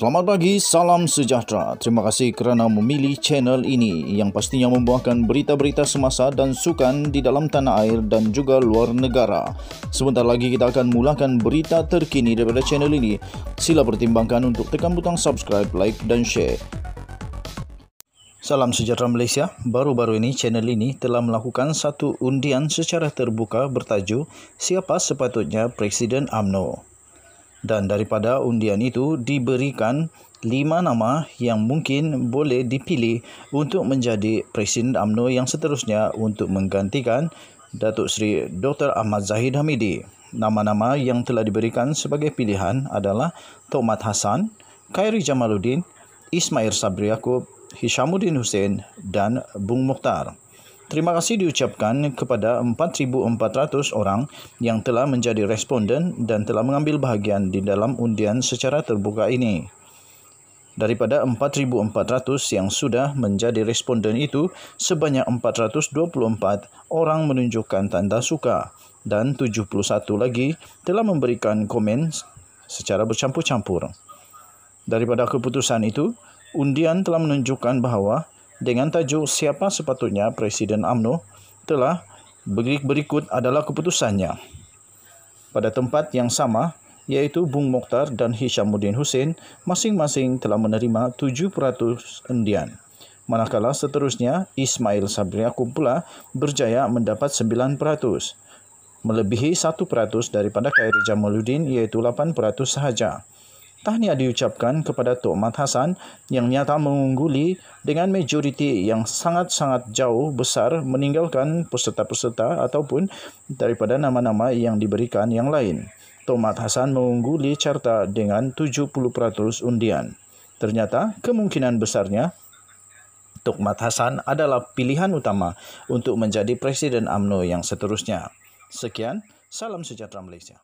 Selamat pagi, salam sejahtera. Terima kasih kerana memilih channel ini yang pastinya membawakan berita-berita semasa dan sukan di dalam tanah air dan juga luar negara. Sebentar lagi kita akan mulakan berita terkini daripada channel ini. Sila pertimbangkan untuk tekan butang subscribe, like dan share. Salam sejahtera Malaysia. Baru-baru ini channel ini telah melakukan satu undian secara terbuka bertajuk Siapa sepatutnya Presiden AMNO? dan daripada undian itu diberikan lima nama yang mungkin boleh dipilih untuk menjadi Presiden AMNO yang seterusnya untuk menggantikan Datuk Seri Dr. Ahmad Zahid Hamidi. Nama-nama yang telah diberikan sebagai pilihan adalah Tok Mat Hassan, Khairi Jamaluddin, Ismail Sabri Yaakob, Hishamuddin Hussein dan Bung Mukhtar. Terima kasih diucapkan kepada 4,400 orang yang telah menjadi responden dan telah mengambil bahagian di dalam undian secara terbuka ini. Daripada 4,400 yang sudah menjadi responden itu, sebanyak 424 orang menunjukkan tanda suka dan 71 lagi telah memberikan komen secara bercampur-campur. Daripada keputusan itu, undian telah menunjukkan bahawa dengan tajuk siapa sepatutnya Presiden AMNO telah berikut adalah keputusannya. Pada tempat yang sama, iaitu Bung Mokhtar dan Hishamuddin Hussein masing-masing telah menerima 7% undian. Manakala seterusnya, Ismail Sabri Akum pula berjaya mendapat 9%, melebihi 1% daripada Khairi Jamaluddin iaitu 8% sahaja. Tahniah diucapkan kepada Tok Mat Hasan yang nyata mengungguli dengan majoriti yang sangat-sangat jauh besar meninggalkan peserta-peserta ataupun daripada nama-nama yang diberikan yang lain. Tok Mat Hasan mengungguli carta dengan 70% undian. Ternyata kemungkinan besarnya Tok Mat Hasan adalah pilihan utama untuk menjadi Presiden AMNO yang seterusnya. Sekian, salam sejahtera Malaysia.